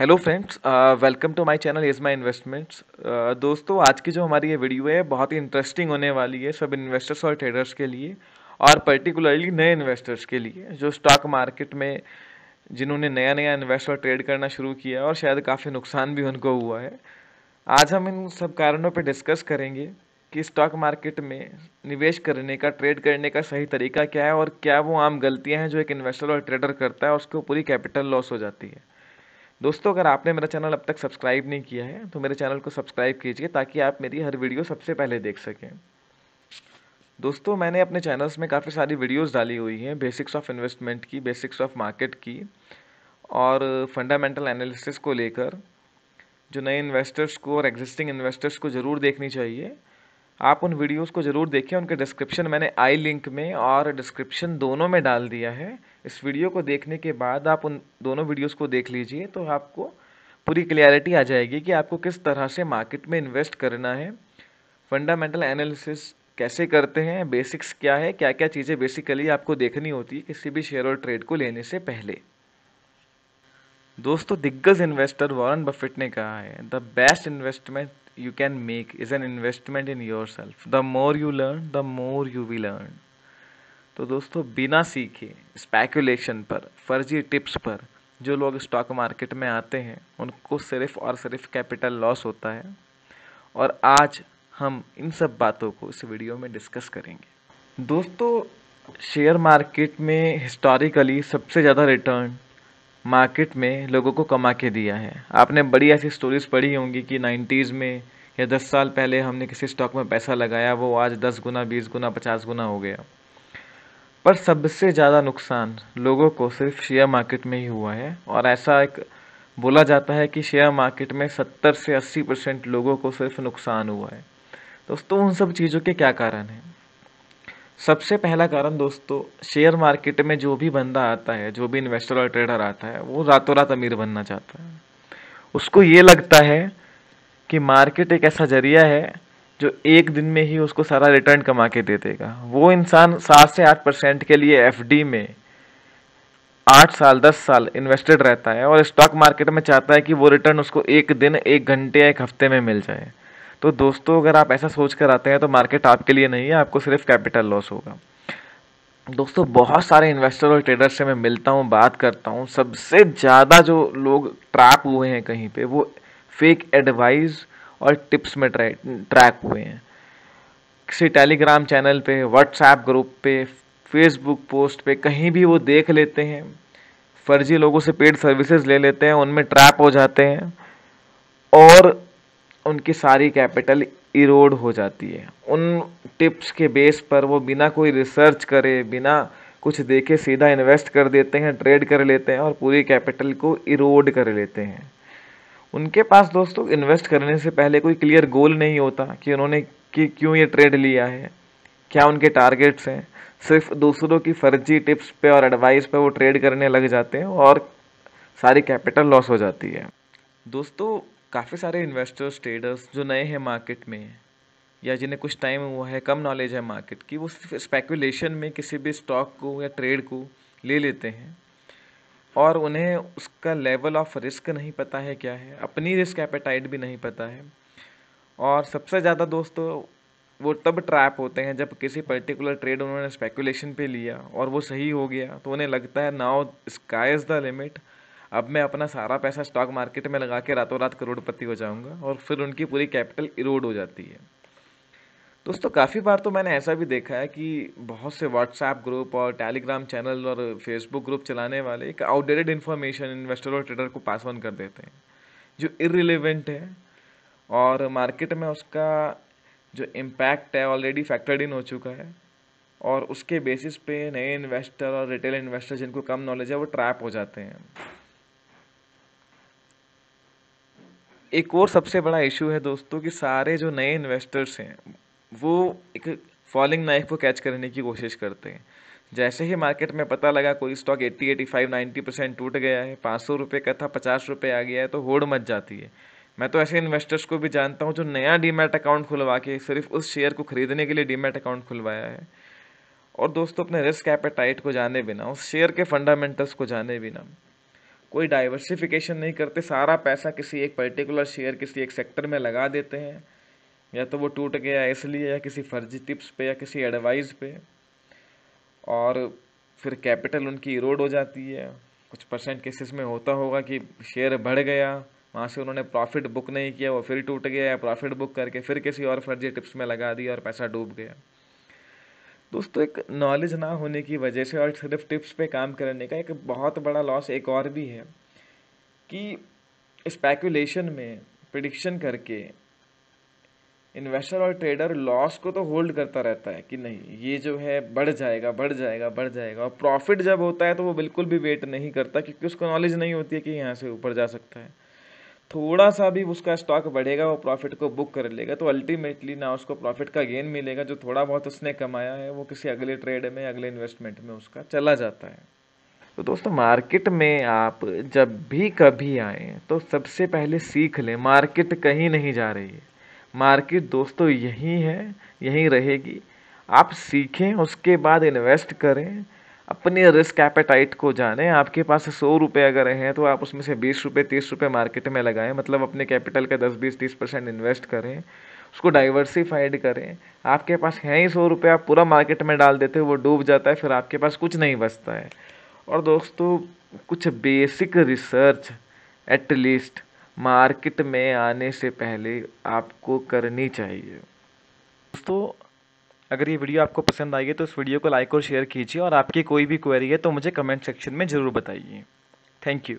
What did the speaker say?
hello friends welcome to my channel is my investments दोस्तों आज की जो हमारी ये वीडियो है बहुत ही इंटरेस्टिंग होने वाली है सब इन्वेस्टर्स और ट्रेडर्स के लिए और पर्टिकुलरली नए इन्वेस्टर्स के लिए जो स्टॉक मार्केट में जिन्होंने नया नया इन्वेस्ट और ट्रेड करना शुरू किया और शायद काफ़ी नुकसान भी उनको हुआ है आज हम इन सब कारणों पर डिस्कस करेंगे कि स्टॉक मार्केट में निवेश करने का ट्रेड करने का सही तरीका क्या है और क्या वो आम गलतियाँ हैं जो एक इन्वेस्टर और ट्रेडर करता है उसको पूरी कैपिटल लॉस हो जाती है दोस्तों अगर आपने मेरा चैनल अब तक सब्सक्राइब नहीं किया है तो मेरे चैनल को सब्सक्राइब कीजिए ताकि आप मेरी हर वीडियो सबसे पहले देख सकें दोस्तों मैंने अपने चैनल्स में काफ़ी सारी वीडियोस डाली हुई हैं बेसिक्स ऑफ इन्वेस्टमेंट की बेसिक्स ऑफ मार्केट की और फंडामेंटल एनालिसिस को लेकर जो नए इन्वेस्टर्स को और एग्जिस्टिंग इन्वेस्टर्स को ज़रूर देखनी चाहिए आप उन वीडियोस को ज़रूर देखें उनके डिस्क्रिप्शन मैंने आई लिंक में और डिस्क्रिप्शन दोनों में डाल दिया है इस वीडियो को देखने के बाद आप उन दोनों वीडियोस को देख लीजिए तो आपको पूरी क्लियरिटी आ जाएगी कि आपको किस तरह से मार्केट में इन्वेस्ट करना है फंडामेंटल एनालिसिस कैसे करते हैं बेसिक्स क्या है क्या क्या चीज़ें बेसिकली आपको देखनी होती है किसी भी शेयर और ट्रेड को लेने से पहले दोस्तों दिग्गज इन्वेस्टर वॉरेन बफेट ने कहा है the best investment you can make is an investment in yourself the more you learn the more you we learn तो दोस्तों बिना सीखे स्पेकुलेशन पर फर्जी टिप्स पर जो लोग स्टॉक मार्केट में आते हैं उनको सिर्फ और सिर्फ कैपिटल लॉस होता है और आज हम इन सब बातों को इस वीडियो में डिस्कस करेंगे दोस्तों शेयर मार्केट में हिस्टोरिकली सबसे ज़्यादा रिटर्न मार्केट में लोगों को कमा के दिया है आपने बड़ी ऐसी स्टोरीज पढ़ी होंगी कि नाइन्टीज़ में या दस साल पहले हमने किसी स्टॉक में पैसा लगाया वो आज दस गुना बीस गुना पचास गुना हो गया पर सबसे ज़्यादा नुकसान लोगों को सिर्फ शेयर मार्केट में ही हुआ है और ऐसा एक बोला जाता है कि शेयर मार्केट में सत्तर से अस्सी परसेंट लोगों को सिर्फ नुकसान हुआ है दोस्तों उन सब चीज़ों के क्या कारण हैं सबसे पहला कारण दोस्तों शेयर मार्केट में जो भी बंदा आता है जो भी इन्वेस्टर और ट्रेडर आता है वो रातों रात अमीर बनना चाहता है उसको ये लगता है कि मार्केट एक ऐसा जरिया है जो एक दिन में ही उसको सारा रिटर्न कमा के दे देगा वो इंसान सात से आठ परसेंट के लिए एफ में आठ साल दस साल इन्वेस्टेड रहता है और स्टॉक मार्केट में चाहता है कि वो रिटर्न उसको एक दिन एक घंटे या एक हफ्ते में मिल जाए तो दोस्तों अगर आप ऐसा सोच कर आते हैं तो मार्केट आपके लिए नहीं है आपको सिर्फ कैपिटल लॉस होगा दोस्तों बहुत सारे इन्वेस्टर और ट्रेडर से मैं मिलता हूँ बात करता हूँ सबसे ज़्यादा जो लोग ट्रैप हुए हैं कहीं पे वो फेक एडवाइस और टिप्स में ट्रैक हुए हैं किसी टेलीग्राम चैनल पे व्हाट्सएप ग्रुप पे फेसबुक पोस्ट पे कहीं भी वो देख लेते हैं फर्जी लोगों से पेड सर्विसेज ले लेते हैं उनमें ट्रैप हो जाते हैं और उनकी सारी कैपिटल इरोड हो जाती है उन टिप्स के बेस पर वो बिना कोई रिसर्च करे बिना कुछ देखे सीधा इन्वेस्ट कर देते हैं ट्रेड कर लेते हैं और पूरी कैपिटल को इरोड कर लेते हैं उनके पास दोस्तों इन्वेस्ट करने से पहले कोई क्लियर गोल नहीं होता कि उन्होंने कि क्यों ये ट्रेड लिया है क्या उनके टारगेट्स हैं सिर्फ दूसरों की फर्जी टिप्स पे और एडवाइस पे वो ट्रेड करने लग जाते हैं और सारी कैपिटल लॉस हो जाती है दोस्तों काफ़ी सारे इन्वेस्टर्स ट्रेडर्स जो नए हैं मार्केट में या जिन्हें कुछ टाइम हुआ है कम नॉलेज है मार्केट की वो सिर्फ स्पेकुलेशन में किसी भी स्टॉक को या ट्रेड को ले लेते हैं और उन्हें उसका लेवल ऑफ रिस्क नहीं पता है क्या है अपनी रिस्क एपेटाइट भी नहीं पता है और सबसे ज़्यादा दोस्तों वो तब ट्रैप होते हैं जब किसी पर्टिकुलर ट्रेड उन्होंने स्पेकुलेशन पे लिया और वो सही हो गया तो उन्हें लगता है now sky is the limit अब मैं अपना सारा पैसा स्टॉक मार्केट में लगा के रातों रात करोड़पति हो जाऊंगा और फिर उनकी पूरी कैपिटल इरोड हो जाती है दोस्तों काफ़ी बार तो मैंने ऐसा भी देखा है कि बहुत से व्हाट्सएप ग्रुप और टेलीग्राम चैनल और फेसबुक ग्रुप चलाने वाले एक आउटडेटेड इन्फॉर्मेशन इन्वेस्टर और ट्रेडर को पास ऑन कर देते हैं जो इरिलेवेंट है और मार्केट में उसका जो इम्पैक्ट है ऑलरेडी फैक्टर्ड इन हो चुका है और उसके बेसिस पे नए इन्वेस्टर और रिटेल इन्वेस्टर जिनको कम नॉलेज है वो ट्रैप हो जाते हैं एक और सबसे बड़ा इशू है दोस्तों कि सारे जो नए इन्वेस्टर्स हैं वो एक फॉलिंग नाइफ को कैच करने की कोशिश करते हैं जैसे ही मार्केट में पता लगा कोई स्टॉक 80, 85, 90 परसेंट टूट गया है पाँच सौ रुपये का था पचास रुपये आ गया है तो होड़ मच जाती है मैं तो ऐसे इन्वेस्टर्स को भी जानता हूँ जो नया डीमेट अकाउंट खुलवा के सिर्फ उस शेयर को खरीदने के लिए डीमेट अकाउंट खुलवाया है और दोस्तों अपने रिस्क एपेटाइट को जाने बिना उस शेयर के फंडामेंटल्स को जाने बिना कोई डाइवर्सिफिकेशन नहीं करते सारा पैसा किसी एक पर्टिकुलर शेयर किसी एक सेक्टर में लगा देते हैं या तो वो टूट गया इसलिए या किसी फर्जी टिप्स पे या किसी एडवाइस पे और फिर कैपिटल उनकी इरोड हो जाती है कुछ परसेंट केसेस में होता होगा कि शेयर बढ़ गया वहाँ से उन्होंने प्रॉफिट बुक नहीं किया वो फिर टूट गया या प्रॉफिट बुक करके फिर किसी और फर्जी टिप्स में लगा दिया और पैसा डूब गया दोस्तों एक नॉलेज ना होने की वजह से और सिर्फ टिप्स पे काम करने का एक बहुत बड़ा लॉस एक और भी है कि स्पेकुलेशन में प्रिडिक्शन करके इन्वेस्टर और ट्रेडर लॉस को तो होल्ड करता रहता है कि नहीं ये जो है बढ़ जाएगा बढ़ जाएगा बढ़ जाएगा और प्रॉफिट जब होता है तो वो बिल्कुल भी वेट नहीं करता क्योंकि उसको नॉलेज नहीं होती है कि यहाँ से ऊपर जा सकता है थोड़ा सा भी उसका स्टॉक बढ़ेगा वो प्रॉफिट को बुक कर लेगा तो अल्टीमेटली ना उसको प्रॉफिट का गेन मिलेगा जो थोड़ा बहुत उसने कमाया है वो किसी अगले ट्रेड में अगले इन्वेस्टमेंट में उसका चला जाता है तो दोस्तों मार्केट में आप जब भी कभी आएँ तो सबसे पहले सीख लें मार्केट कहीं नहीं जा रही है मार्केट दोस्तों यही है यहीं रहेगी आप सीखें उसके बाद इन्वेस्ट करें अपने रिस्क एपेटाइट को जानें आपके पास सौ रुपये अगर हैं तो आप उसमें से बीस रुपये तीस रुपये मार्केट में लगाएं मतलब अपने कैपिटल का दस बीस तीस परसेंट इन्वेस्ट करें उसको डाइवर्सिफाइड करें आपके पास हैं ही सौ रुपये आप पूरा मार्केट में डाल देते हो वो डूब जाता है फिर आपके पास कुछ नहीं बचता है और दोस्तों कुछ बेसिक रिसर्च एटलीस्ट मार्केट में आने से पहले आपको करनी चाहिए दोस्तों अगर ये वीडियो आपको पसंद आई है तो इस वीडियो को लाइक और शेयर कीजिए और आपकी कोई भी क्वेरी है तो मुझे कमेंट सेक्शन में ज़रूर बताइए थैंक यू